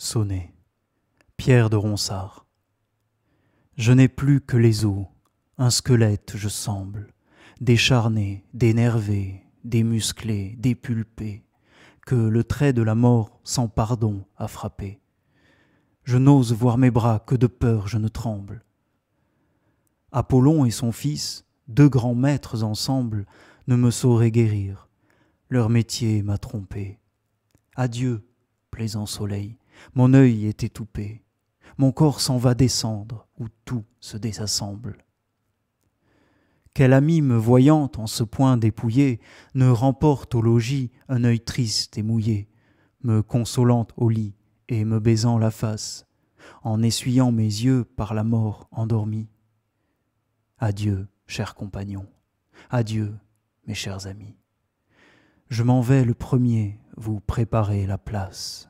Sonnet. Pierre de Ronsard. Je n'ai plus que les os, un squelette je semble, décharné, dénervé, démusclé, dépulpé, que le trait de la mort sans pardon a frappé. Je n'ose voir mes bras que de peur je ne tremble. Apollon et son fils, deux grands maîtres ensemble, ne me sauraient guérir. Leur métier m'a trompé. Adieu, plaisant soleil mon œil est étoupé, mon corps s'en va descendre où tout se désassemble. Quel ami me voyant en ce point dépouillé ne remporte au logis un œil triste et mouillé, me consolant au lit et me baisant la face, en essuyant mes yeux par la mort endormie. Adieu, chers compagnons, adieu, mes chers amis. Je m'en vais le premier vous préparer la place.